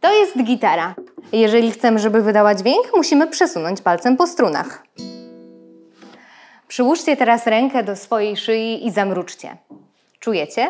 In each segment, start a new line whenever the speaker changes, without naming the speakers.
To jest gitara. Jeżeli chcemy, żeby wydała dźwięk, musimy przesunąć palcem po strunach. Przyłóżcie teraz rękę do swojej szyi i zamruczcie. Czujecie?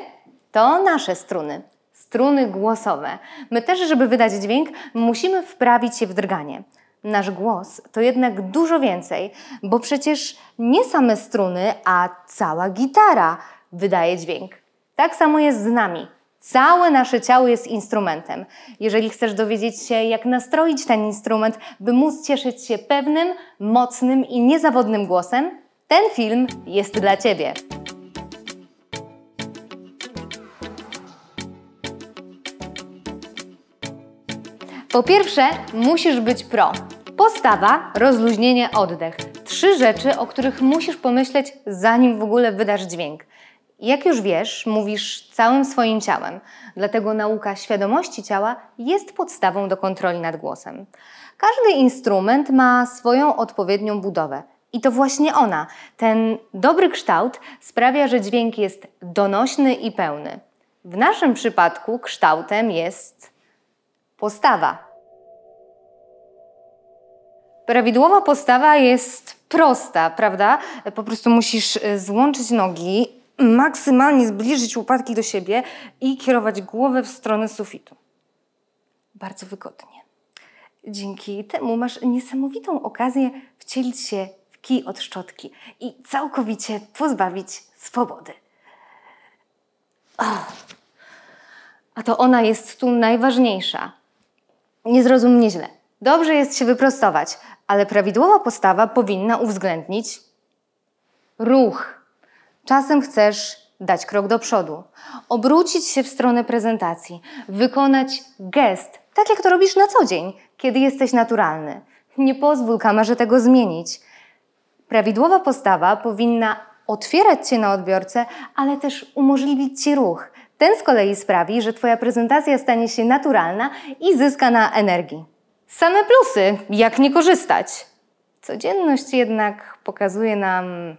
To nasze struny. Struny głosowe. My też, żeby wydać dźwięk, musimy wprawić się w drganie. Nasz głos to jednak dużo więcej, bo przecież nie same struny, a cała gitara wydaje dźwięk. Tak samo jest z nami. Całe nasze ciało jest instrumentem. Jeżeli chcesz dowiedzieć się, jak nastroić ten instrument, by móc cieszyć się pewnym, mocnym i niezawodnym głosem, ten film jest dla Ciebie. Po pierwsze, musisz być pro. Postawa, rozluźnienie, oddech. Trzy rzeczy, o których musisz pomyśleć, zanim w ogóle wydasz dźwięk. Jak już wiesz, mówisz całym swoim ciałem, dlatego nauka świadomości ciała jest podstawą do kontroli nad głosem. Każdy instrument ma swoją odpowiednią budowę. I to właśnie ona, ten dobry kształt, sprawia, że dźwięk jest donośny i pełny. W naszym przypadku kształtem jest postawa. Prawidłowa postawa jest prosta, prawda? Po prostu musisz e, złączyć nogi maksymalnie zbliżyć łopatki do siebie i kierować głowę w stronę sufitu. Bardzo wygodnie. Dzięki temu masz niesamowitą okazję wcielić się w kij od szczotki i całkowicie pozbawić swobody. Oh. A to ona jest tu najważniejsza. Nie zrozum mnie źle. Dobrze jest się wyprostować, ale prawidłowa postawa powinna uwzględnić ruch Czasem chcesz dać krok do przodu, obrócić się w stronę prezentacji, wykonać gest, tak jak to robisz na co dzień, kiedy jesteś naturalny. Nie pozwól kamerze tego zmienić. Prawidłowa postawa powinna otwierać cię na odbiorcę, ale też umożliwić ci ruch. Ten z kolei sprawi, że Twoja prezentacja stanie się naturalna i zyska na energii. Same plusy, jak nie korzystać. Codzienność jednak pokazuje nam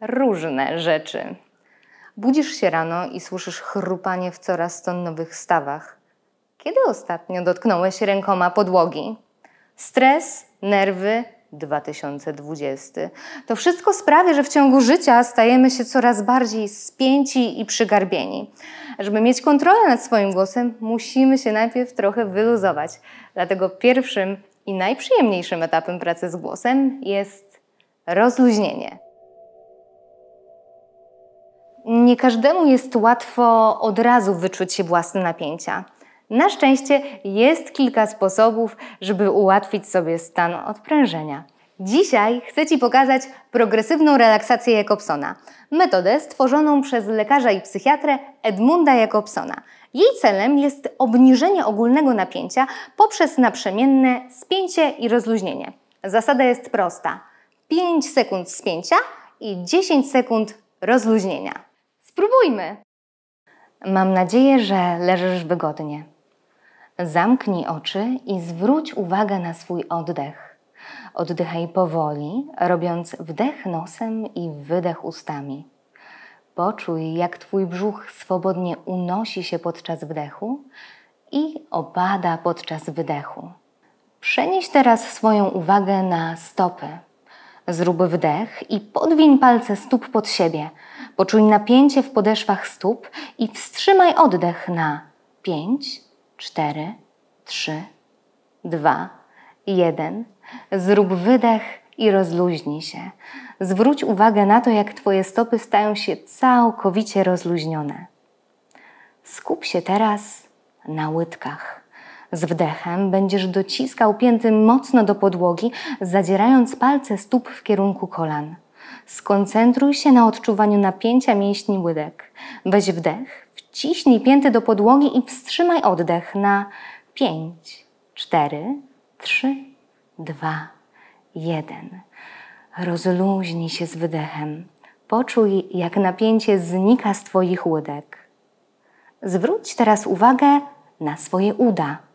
różne rzeczy. Budzisz się rano i słyszysz chrupanie w coraz to nowych stawach. Kiedy ostatnio dotknąłeś rękoma podłogi? Stres, nerwy, 2020. To wszystko sprawia, że w ciągu życia stajemy się coraz bardziej spięci i przygarbieni. Żeby mieć kontrolę nad swoim głosem, musimy się najpierw trochę wyluzować. Dlatego pierwszym i najprzyjemniejszym etapem pracy z głosem jest rozluźnienie. Nie każdemu jest łatwo od razu wyczuć się własne napięcia. Na szczęście jest kilka sposobów, żeby ułatwić sobie stan odprężenia. Dzisiaj chcę Ci pokazać progresywną relaksację Jakobsona, metodę stworzoną przez lekarza i psychiatrę Edmunda Jakobsona. Jej celem jest obniżenie ogólnego napięcia poprzez naprzemienne spięcie i rozluźnienie. Zasada jest prosta. 5 sekund spięcia i 10 sekund rozluźnienia. Spróbujmy! Mam nadzieję, że leżysz wygodnie. Zamknij oczy i zwróć uwagę na swój oddech. Oddychaj powoli, robiąc wdech nosem i wydech ustami. Poczuj, jak Twój brzuch swobodnie unosi się podczas wdechu i opada podczas wydechu. Przenieś teraz swoją uwagę na stopy. Zrób wdech i podwiń palce stóp pod siebie – Poczuj napięcie w podeszwach stóp i wstrzymaj oddech na 5, 4, 3, 2, 1. Zrób wydech i rozluźnij się. Zwróć uwagę na to, jak Twoje stopy stają się całkowicie rozluźnione. Skup się teraz na łydkach. Z wdechem będziesz dociskał pięty mocno do podłogi, zadzierając palce stóp w kierunku kolan. Skoncentruj się na odczuwaniu napięcia mięśni łydek. Weź wdech, wciśnij pięty do podłogi i wstrzymaj oddech na 5, 4, 3, 2, 1. Rozluźnij się z wydechem. Poczuj, jak napięcie znika z Twoich łydek. Zwróć teraz uwagę na swoje uda.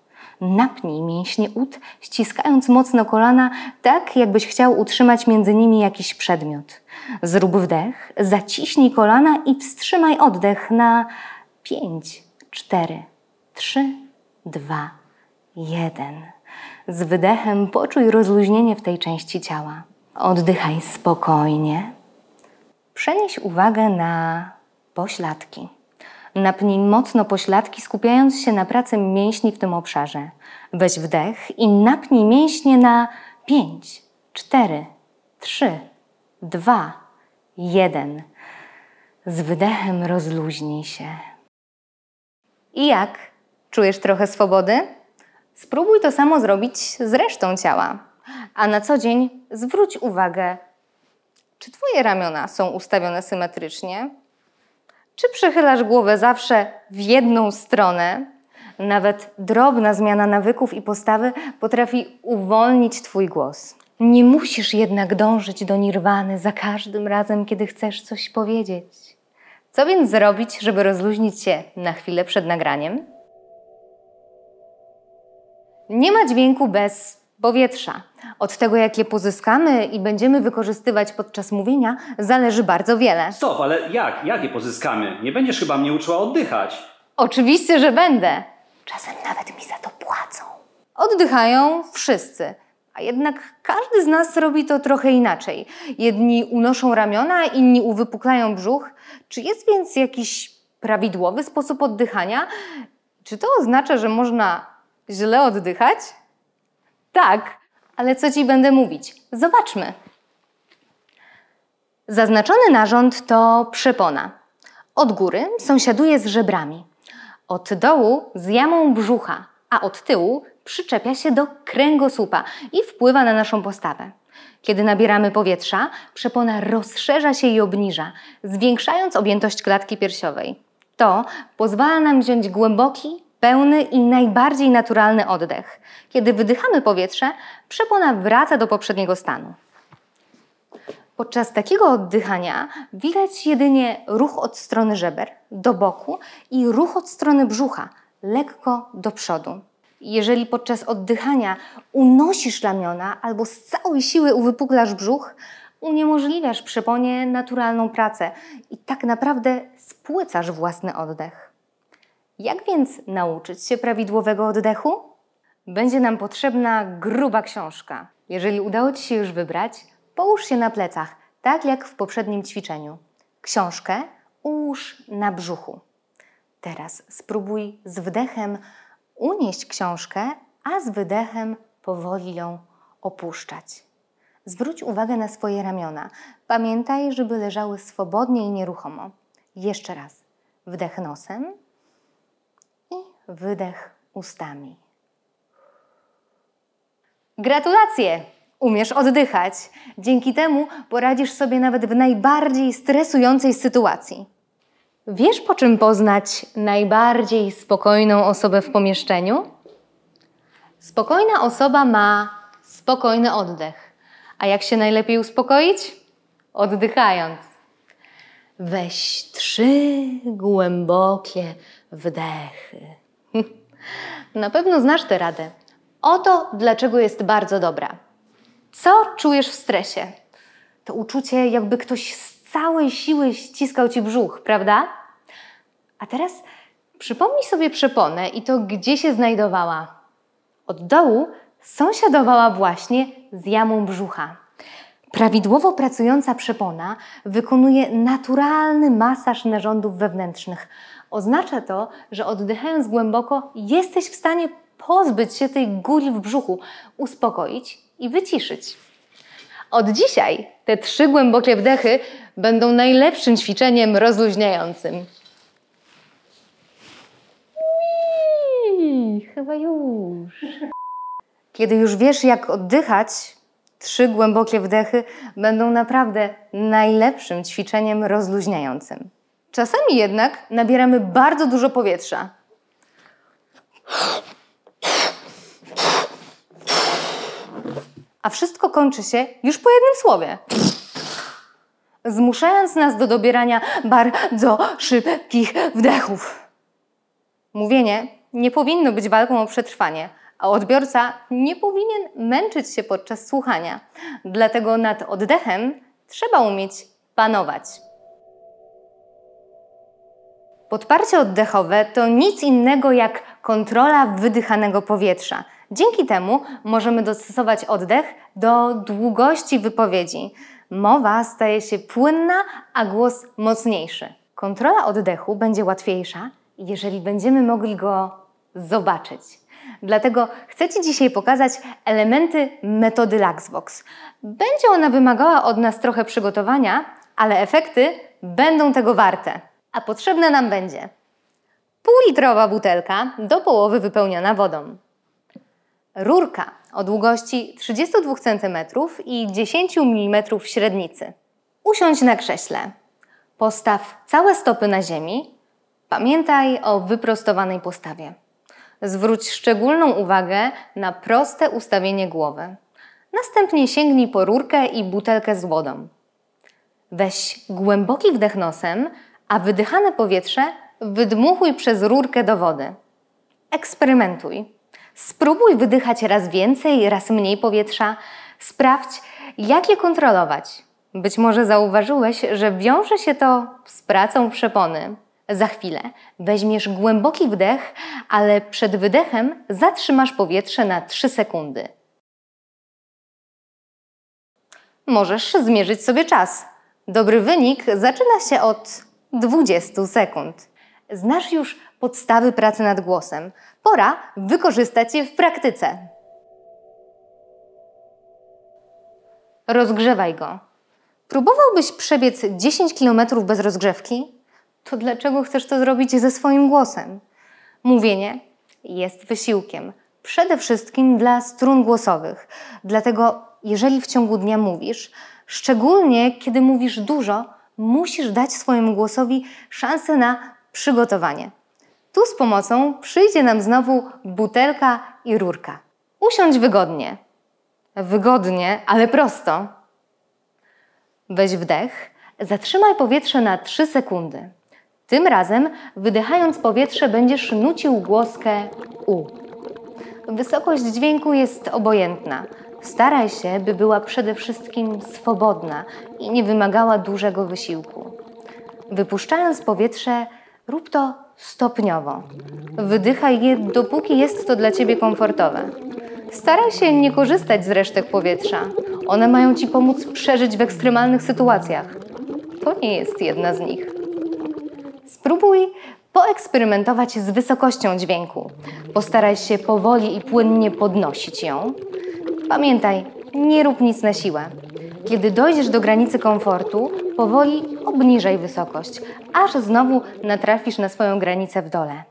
Napnij mięśnie ud, ściskając mocno kolana, tak jakbyś chciał utrzymać między nimi jakiś przedmiot. Zrób wdech, zaciśnij kolana i wstrzymaj oddech na 5, 4, 3, 2, 1. Z wydechem poczuj rozluźnienie w tej części ciała. Oddychaj spokojnie. Przenieś uwagę na pośladki. Napnij mocno pośladki, skupiając się na pracy mięśni w tym obszarze. Weź wdech i napnij mięśnie na 5, 4, 3, 2, 1. Z wydechem rozluźnij się. I jak? Czujesz trochę swobody? Spróbuj to samo zrobić z resztą ciała. A na co dzień zwróć uwagę, czy Twoje ramiona są ustawione symetrycznie, czy przychylasz głowę zawsze w jedną stronę? Nawet drobna zmiana nawyków i postawy potrafi uwolnić Twój głos. Nie musisz jednak dążyć do nirwany za każdym razem, kiedy chcesz coś powiedzieć. Co więc zrobić, żeby rozluźnić się na chwilę przed nagraniem? Nie ma dźwięku bez powietrza. Od tego, jakie pozyskamy i będziemy wykorzystywać podczas mówienia, zależy bardzo wiele. Stop, ale jak? Jak je pozyskamy? Nie będziesz chyba mnie uczyła oddychać. Oczywiście, że będę. Czasem nawet mi za to płacą. Oddychają wszyscy. A jednak każdy z nas robi to trochę inaczej. Jedni unoszą ramiona, inni uwypuklają brzuch. Czy jest więc jakiś prawidłowy sposób oddychania? Czy to oznacza, że można źle oddychać? Tak, ale co ci będę mówić? Zobaczmy. Zaznaczony narząd to przepona. Od góry sąsiaduje z żebrami, od dołu z jamą brzucha, a od tyłu przyczepia się do kręgosłupa i wpływa na naszą postawę. Kiedy nabieramy powietrza, przepona rozszerza się i obniża, zwiększając objętość klatki piersiowej. To pozwala nam wziąć głęboki, pełny i najbardziej naturalny oddech. Kiedy wydychamy powietrze, przepona wraca do poprzedniego stanu. Podczas takiego oddychania widać jedynie ruch od strony żeber do boku i ruch od strony brzucha lekko do przodu. Jeżeli podczas oddychania unosisz ramiona albo z całej siły uwypuklasz brzuch, uniemożliwiasz przeponie naturalną pracę i tak naprawdę spłycasz własny oddech. Jak więc nauczyć się prawidłowego oddechu? Będzie nam potrzebna gruba książka. Jeżeli udało Ci się już wybrać, połóż się na plecach, tak jak w poprzednim ćwiczeniu. Książkę ułóż na brzuchu. Teraz spróbuj z wdechem unieść książkę, a z wydechem powoli ją opuszczać. Zwróć uwagę na swoje ramiona. Pamiętaj, żeby leżały swobodnie i nieruchomo. Jeszcze raz. Wdech nosem wydech ustami. Gratulacje! Umiesz oddychać. Dzięki temu poradzisz sobie nawet w najbardziej stresującej sytuacji. Wiesz, po czym poznać najbardziej spokojną osobę w pomieszczeniu? Spokojna osoba ma spokojny oddech. A jak się najlepiej uspokoić? Oddychając. Weź trzy głębokie wdechy. Na pewno znasz tę radę. Oto dlaczego jest bardzo dobra. Co czujesz w stresie? To uczucie, jakby ktoś z całej siły ściskał ci brzuch, prawda? A teraz przypomnij sobie przeponę i to, gdzie się znajdowała. Od dołu sąsiadowała właśnie z jamą brzucha. Prawidłowo pracująca przepona wykonuje naturalny masaż narządów wewnętrznych Oznacza to, że oddychając głęboko, jesteś w stanie pozbyć się tej góry w brzuchu, uspokoić i wyciszyć. Od dzisiaj te trzy głębokie wdechy będą najlepszym ćwiczeniem rozluźniającym. Uii, chyba już. Kiedy już wiesz, jak oddychać, trzy głębokie wdechy będą naprawdę najlepszym ćwiczeniem rozluźniającym. Czasami jednak nabieramy bardzo dużo powietrza. A wszystko kończy się już po jednym słowie. Zmuszając nas do dobierania bardzo szybkich wdechów. Mówienie nie powinno być walką o przetrwanie, a odbiorca nie powinien męczyć się podczas słuchania. Dlatego nad oddechem trzeba umieć panować. Podparcie oddechowe to nic innego jak kontrola wydychanego powietrza. Dzięki temu możemy dostosować oddech do długości wypowiedzi. Mowa staje się płynna, a głos mocniejszy. Kontrola oddechu będzie łatwiejsza, jeżeli będziemy mogli go zobaczyć. Dlatego chcę Ci dzisiaj pokazać elementy metody Luxbox. Będzie ona wymagała od nas trochę przygotowania, ale efekty będą tego warte a potrzebna nam będzie półlitrowa butelka do połowy wypełniona wodą, rurka o długości 32 cm i 10 mm średnicy. Usiądź na krześle. Postaw całe stopy na ziemi. Pamiętaj o wyprostowanej postawie. Zwróć szczególną uwagę na proste ustawienie głowy. Następnie sięgnij po rurkę i butelkę z wodą. Weź głęboki wdech nosem, a wydychane powietrze wydmuchuj przez rurkę do wody. Eksperymentuj. Spróbuj wydychać raz więcej, raz mniej powietrza. Sprawdź, jak je kontrolować. Być może zauważyłeś, że wiąże się to z pracą przepony. Za chwilę weźmiesz głęboki wdech, ale przed wydechem zatrzymasz powietrze na 3 sekundy. Możesz zmierzyć sobie czas. Dobry wynik zaczyna się od 20 sekund. Znasz już podstawy pracy nad głosem. Pora wykorzystać je w praktyce. Rozgrzewaj go. Próbowałbyś przebiec 10 km bez rozgrzewki? To dlaczego chcesz to zrobić ze swoim głosem? Mówienie jest wysiłkiem, przede wszystkim dla strun głosowych. Dlatego, jeżeli w ciągu dnia mówisz, szczególnie kiedy mówisz dużo, musisz dać swojemu głosowi szansę na przygotowanie. Tu z pomocą przyjdzie nam znowu butelka i rurka. Usiądź wygodnie. Wygodnie, ale prosto. Weź wdech, zatrzymaj powietrze na 3 sekundy. Tym razem, wydechając powietrze, będziesz nucił głoskę U. Wysokość dźwięku jest obojętna. Staraj się, by była przede wszystkim swobodna i nie wymagała dużego wysiłku. Wypuszczając powietrze, rób to stopniowo. Wydychaj je, dopóki jest to dla Ciebie komfortowe. Staraj się nie korzystać z resztek powietrza. One mają Ci pomóc przeżyć w ekstremalnych sytuacjach. To nie jest jedna z nich. Spróbuj poeksperymentować z wysokością dźwięku. Postaraj się powoli i płynnie podnosić ją. Pamiętaj, nie rób nic na siłę. Kiedy dojdziesz do granicy komfortu, powoli obniżaj wysokość, aż znowu natrafisz na swoją granicę w dole.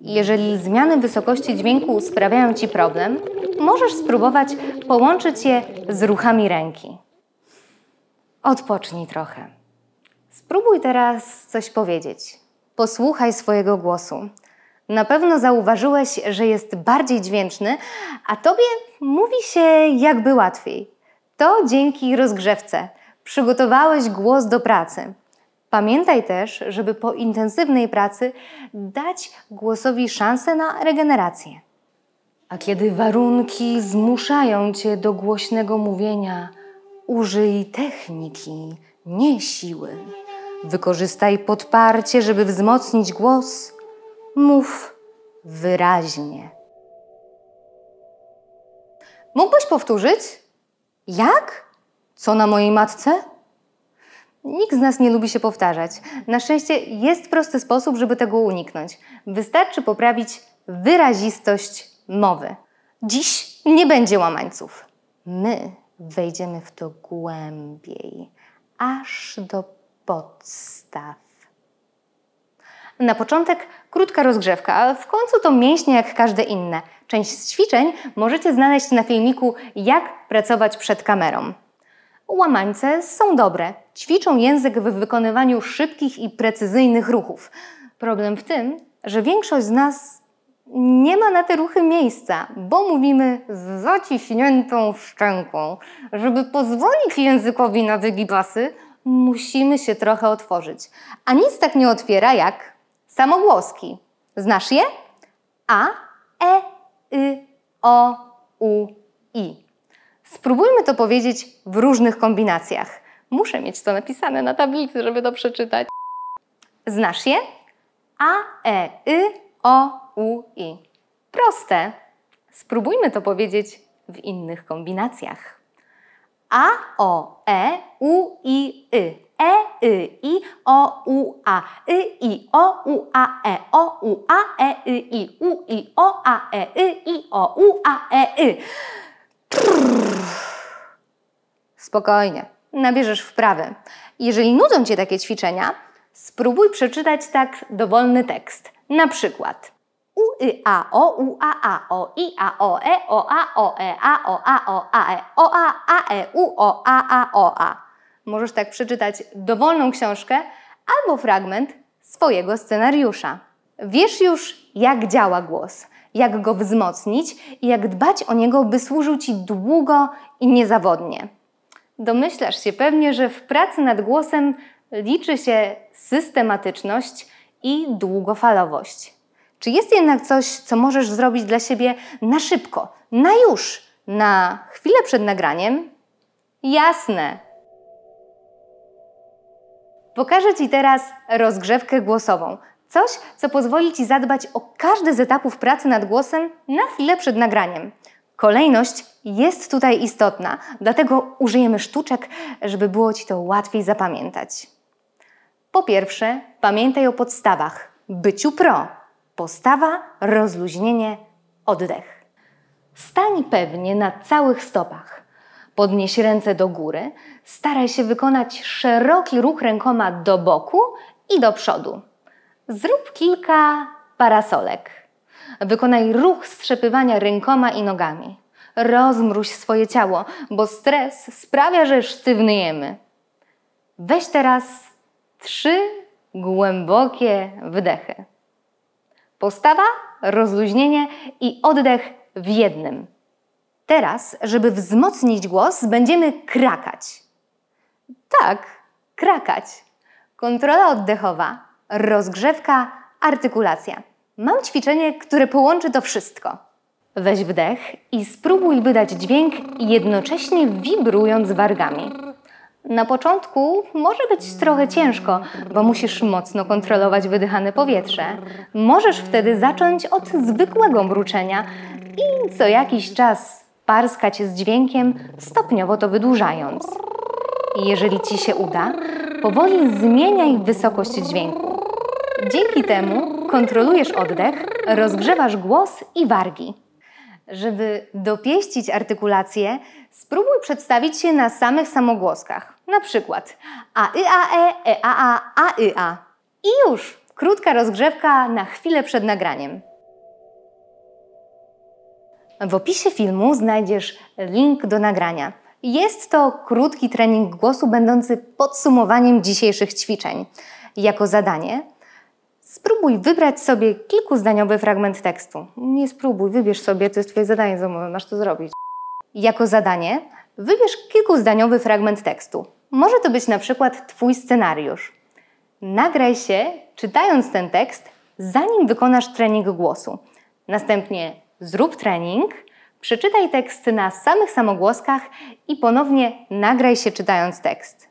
Jeżeli zmiany wysokości dźwięku sprawiają Ci problem, możesz spróbować połączyć je z ruchami ręki. Odpocznij trochę. Spróbuj teraz coś powiedzieć. Posłuchaj swojego głosu. Na pewno zauważyłeś, że jest bardziej dźwięczny, a tobie mówi się jakby łatwiej. To dzięki rozgrzewce. Przygotowałeś głos do pracy. Pamiętaj też, żeby po intensywnej pracy dać głosowi szansę na regenerację. A kiedy warunki zmuszają cię do głośnego mówienia, użyj techniki, nie siły. Wykorzystaj podparcie, żeby wzmocnić głos mów wyraźnie. Mógłbyś powtórzyć? Jak? Co na mojej matce? Nikt z nas nie lubi się powtarzać. Na szczęście jest prosty sposób, żeby tego uniknąć. Wystarczy poprawić wyrazistość mowy. Dziś nie będzie łamańców. My wejdziemy w to głębiej, aż do podstaw. Na początek Krótka rozgrzewka, w końcu to mięśnie jak każde inne. Część z ćwiczeń możecie znaleźć na filmiku Jak pracować przed kamerą. Łamańce są dobre. Ćwiczą język w wykonywaniu szybkich i precyzyjnych ruchów. Problem w tym, że większość z nas nie ma na te ruchy miejsca, bo mówimy z zaciśniętą szczęką. Żeby pozwolić językowi na wygibasy, musimy się trochę otworzyć. A nic tak nie otwiera jak samogłoski. Znasz je? A, e, y, o, u, i. Spróbujmy to powiedzieć w różnych kombinacjach. Muszę mieć to napisane na tablicy, żeby to przeczytać. Znasz je? A, e, y, o, u, i. Proste. Spróbujmy to powiedzieć w innych kombinacjach. A, o, e, u, i, y y, i, o, u, a, y, i, o, u, a, e, o, u, a, e, y, i, u, i, o, a, e, y, i, o, u, a, e, y. Spokojnie, nabierzesz wprawy. Jeżeli nudzą Cię takie ćwiczenia, spróbuj przeczytać tak dowolny tekst. Na przykład u y a o u a a o i a o e o a o e a o a o a e o a a e u o a a o a możesz tak przeczytać dowolną książkę albo fragment swojego scenariusza. Wiesz już, jak działa głos, jak go wzmocnić i jak dbać o niego, by służył ci długo i niezawodnie. Domyślasz się pewnie, że w pracy nad głosem liczy się systematyczność i długofalowość. Czy jest jednak coś, co możesz zrobić dla siebie na szybko, na już, na chwilę przed nagraniem? Jasne, Pokażę Ci teraz rozgrzewkę głosową. Coś, co pozwoli Ci zadbać o każdy z etapów pracy nad głosem na chwilę przed nagraniem. Kolejność jest tutaj istotna, dlatego użyjemy sztuczek, żeby było Ci to łatwiej zapamiętać. Po pierwsze, pamiętaj o podstawach. Byciu pro. Postawa, rozluźnienie, oddech. Stań pewnie na całych stopach podnieś ręce do góry, staraj się wykonać szeroki ruch rękoma do boku i do przodu. Zrób kilka parasolek. Wykonaj ruch strzepywania rękoma i nogami. Rozmruź swoje ciało, bo stres sprawia, że sztywnyjemy. Weź teraz trzy głębokie wdechy. Postawa, rozluźnienie i oddech w jednym. Teraz, żeby wzmocnić głos, będziemy krakać. Tak, krakać. Kontrola oddechowa, rozgrzewka, artykulacja. Mam ćwiczenie, które połączy to wszystko. Weź wdech i spróbuj wydać dźwięk, jednocześnie wibrując wargami. Na początku może być trochę ciężko, bo musisz mocno kontrolować wydychane powietrze. Możesz wtedy zacząć od zwykłego mruczenia i co jakiś czas parskać z dźwiękiem, stopniowo to wydłużając. I jeżeli Ci się uda, powoli zmieniaj wysokość dźwięku. Dzięki temu kontrolujesz oddech, rozgrzewasz głos i wargi. Żeby dopieścić artykulację, spróbuj przedstawić się na samych samogłoskach. Na przykład a y a e, e a a, a y a. I już! Krótka rozgrzewka na chwilę przed nagraniem. W opisie filmu znajdziesz link do nagrania. Jest to krótki trening głosu, będący podsumowaniem dzisiejszych ćwiczeń. Jako zadanie spróbuj wybrać sobie kilkuzdaniowy fragment tekstu. Nie spróbuj, wybierz sobie, to jest Twoje zadanie domowe, masz to zrobić. Jako zadanie wybierz kilkuzdaniowy fragment tekstu. Może to być na przykład Twój scenariusz. Nagraj się, czytając ten tekst, zanim wykonasz trening głosu. Następnie zrób trening, przeczytaj tekst na samych samogłoskach i ponownie nagraj się czytając tekst.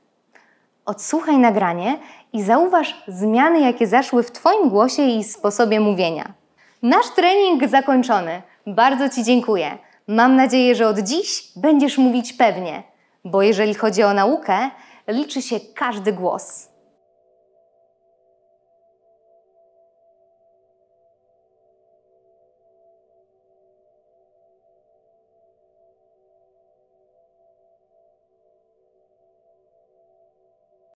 Odsłuchaj nagranie i zauważ zmiany, jakie zaszły w Twoim głosie i sposobie mówienia. Nasz trening zakończony. Bardzo Ci dziękuję. Mam nadzieję, że od dziś będziesz mówić pewnie, bo jeżeli chodzi o naukę, liczy się każdy głos.